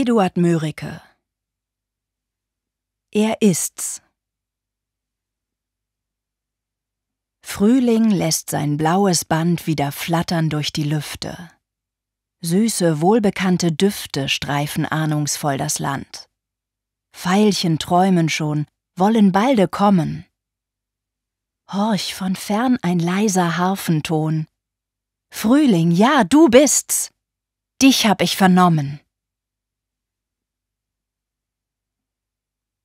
Eduard Mörike Er ist's. Frühling lässt sein blaues Band wieder flattern durch die Lüfte. Süße, wohlbekannte Düfte streifen ahnungsvoll das Land. Veilchen träumen schon, wollen balde kommen. Horch von fern ein leiser Harfenton. Frühling, ja, du bist's. Dich hab ich vernommen.